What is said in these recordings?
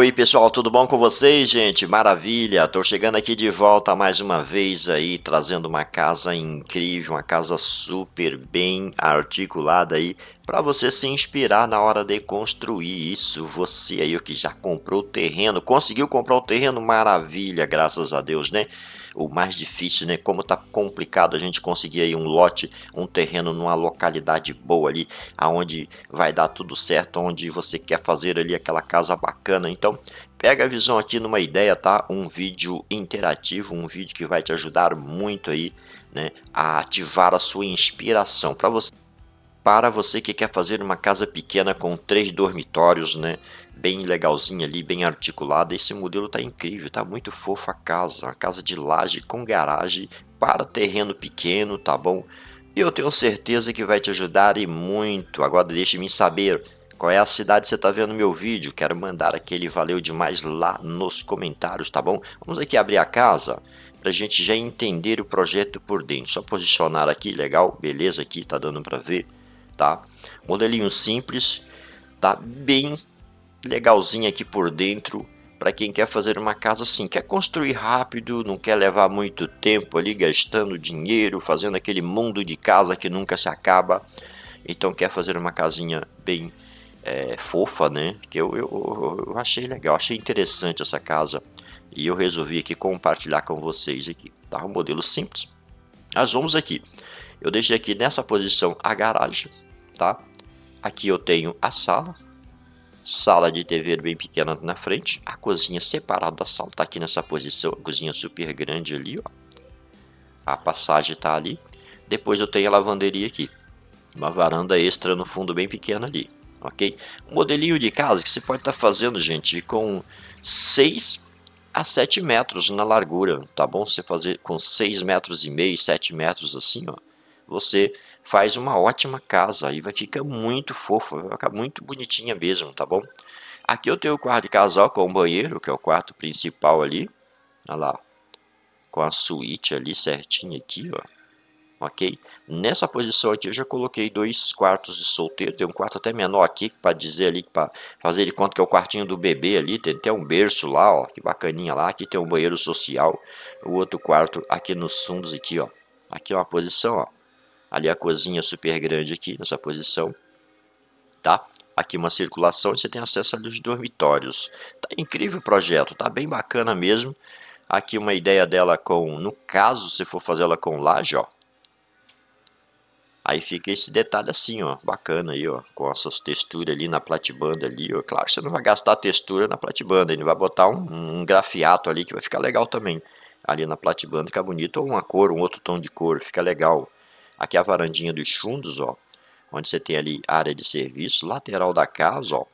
Oi, pessoal, tudo bom com vocês, gente? Maravilha! Tô chegando aqui de volta mais uma vez aí, trazendo uma casa incrível, uma casa super bem articulada aí para você se inspirar na hora de construir isso. Você aí que já comprou o terreno, conseguiu comprar o terreno, maravilha, graças a Deus, né? O mais difícil, né? Como tá complicado a gente conseguir aí um lote, um terreno numa localidade boa ali, aonde vai dar tudo certo, onde você quer fazer ali aquela casa bacana. Então, pega a visão aqui numa ideia, tá? Um vídeo interativo, um vídeo que vai te ajudar muito aí, né, a ativar a sua inspiração para você para você que quer fazer uma casa pequena com três dormitórios, né? Bem legalzinha ali, bem articulada. Esse modelo tá incrível, tá muito fofo a casa. Uma casa de laje com garagem para terreno pequeno, tá bom? E Eu tenho certeza que vai te ajudar e muito. Agora deixe-me saber qual é a cidade que você está vendo meu vídeo. Quero mandar aquele valeu demais lá nos comentários, tá bom? Vamos aqui abrir a casa para a gente já entender o projeto por dentro. Só posicionar aqui, legal, beleza aqui, tá dando para ver tá? Modelinho simples, tá bem legalzinho aqui por dentro para quem quer fazer uma casa assim, quer construir rápido, não quer levar muito tempo ali gastando dinheiro, fazendo aquele mundo de casa que nunca se acaba. Então quer fazer uma casinha bem é, fofa, né? Que eu, eu, eu achei legal, achei interessante essa casa e eu resolvi aqui compartilhar com vocês aqui, tá? Um modelo simples. Nós vamos aqui. Eu deixei aqui nessa posição a garagem, tá? Aqui eu tenho a sala, sala de TV bem pequena na frente, a cozinha separada da sala está aqui nessa posição, a cozinha super grande ali, ó. A passagem está ali. Depois eu tenho a lavanderia aqui, uma varanda extra no fundo bem pequena ali, ok? Um modelinho de casa que você pode estar tá fazendo, gente, com 6 a 7 metros na largura, tá bom? Você fazer com 6 metros e meio, 7 metros assim, ó você faz uma ótima casa. Aí vai ficar muito fofo vai ficar muito bonitinha mesmo, tá bom? Aqui eu tenho o quarto de casal com o banheiro, que é o quarto principal ali. Olha lá, com a suíte ali certinha aqui, ó. Ok? Nessa posição aqui eu já coloquei dois quartos de solteiro. Tem um quarto até menor aqui, para dizer ali, para fazer de conta que é o quartinho do bebê ali. Tem até um berço lá, ó. Que bacaninha lá. Aqui tem um banheiro social. O outro quarto aqui nos fundos aqui, ó. Aqui é uma posição, ó ali a cozinha super grande aqui nessa posição, tá? Aqui uma circulação e você tem acesso ali aos dormitórios. Tá incrível o projeto, tá bem bacana mesmo. Aqui uma ideia dela com, no caso, se for fazer ela com laje, ó. Aí fica esse detalhe assim, ó, bacana aí, ó, com essas texturas ali na platibanda ali, ó. Claro que você não vai gastar textura na platibanda, ele vai botar um, um grafiato ali que vai ficar legal também. Ali na platibanda fica bonito, ou uma cor, um outro tom de cor, fica legal. Aqui a varandinha dos chundos, ó, onde você tem ali área de serviço, lateral da casa, ó.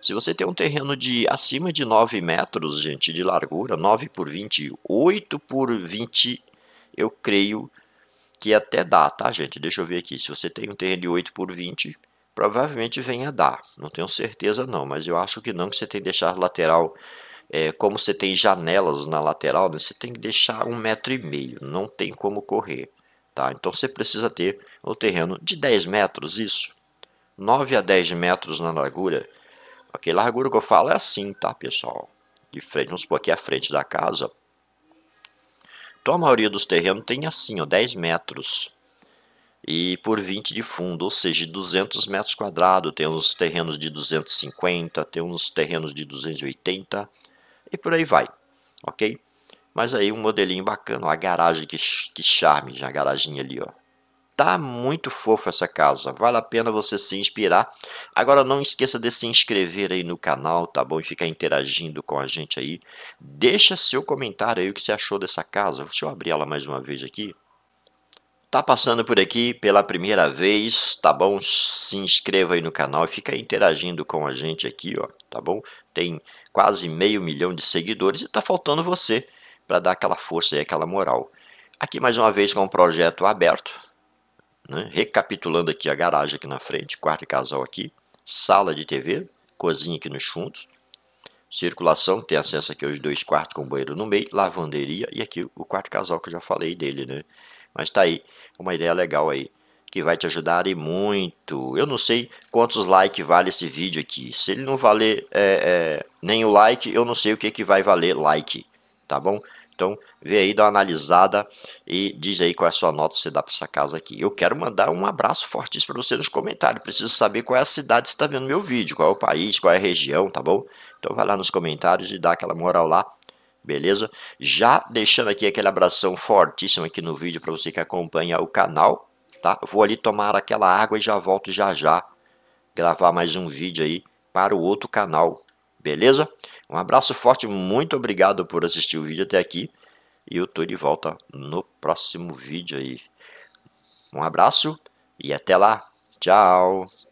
Se você tem um terreno de acima de 9 metros, gente, de largura, 9 por 20, 8 por 20, eu creio que até dá, tá, gente? Deixa eu ver aqui. Se você tem um terreno de 8 por 20, provavelmente venha dar. Não tenho certeza não, mas eu acho que não, que você tem que deixar lateral... É, como você tem janelas na lateral, né, você tem que deixar um metro e meio, não tem como correr. Tá? Então você precisa ter o terreno de 10 metros, isso. 9 a 10 metros na largura. Ok, largura que eu falo é assim, tá, pessoal? De frente, vamos supor aqui a frente da casa. Então a maioria dos terrenos tem assim, ó, 10 metros. E por 20 de fundo, ou seja, 200 metros quadrados. Tem uns terrenos de 250, tem uns terrenos de 280 e por aí vai, ok? Mas aí um modelinho bacana, uma garagem, que, que charme, uma garagem ali, ó. Tá muito fofo essa casa, vale a pena você se inspirar. Agora não esqueça de se inscrever aí no canal, tá bom? E ficar interagindo com a gente aí. Deixa seu comentário aí o que você achou dessa casa. Deixa eu abrir ela mais uma vez aqui. Tá passando por aqui pela primeira vez, tá bom? Se inscreva aí no canal e fica interagindo com a gente aqui, ó, tá bom? Tem quase meio milhão de seguidores e tá faltando você para dar aquela força e aquela moral. Aqui mais uma vez com um projeto aberto, né? recapitulando aqui a garagem aqui na frente, quarto casal aqui, sala de TV, cozinha aqui nos fundos, circulação, tem acesso aqui aos dois quartos com banheiro no meio, lavanderia e aqui o quarto casal que eu já falei dele, né? Mas tá aí, uma ideia legal aí, que vai te ajudar e muito. Eu não sei quantos likes vale esse vídeo aqui, se ele não valer é, é, nem o like, eu não sei o que, que vai valer like, tá bom? Então, vê aí, dá uma analisada e diz aí qual é a sua nota você dá para essa casa aqui. Eu quero mandar um abraço fortíssimo para você nos comentários. Preciso saber qual é a cidade que está vendo meu vídeo, qual é o país, qual é a região, tá bom? Então, vai lá nos comentários e dá aquela moral lá. Beleza? Já deixando aqui aquele abração fortíssimo aqui no vídeo para você que acompanha o canal, tá? Vou ali tomar aquela água e já volto já já gravar mais um vídeo aí para o outro canal, Beleza? Um abraço forte, muito obrigado por assistir o vídeo até aqui. E eu tô de volta no próximo vídeo aí. Um abraço e até lá. Tchau.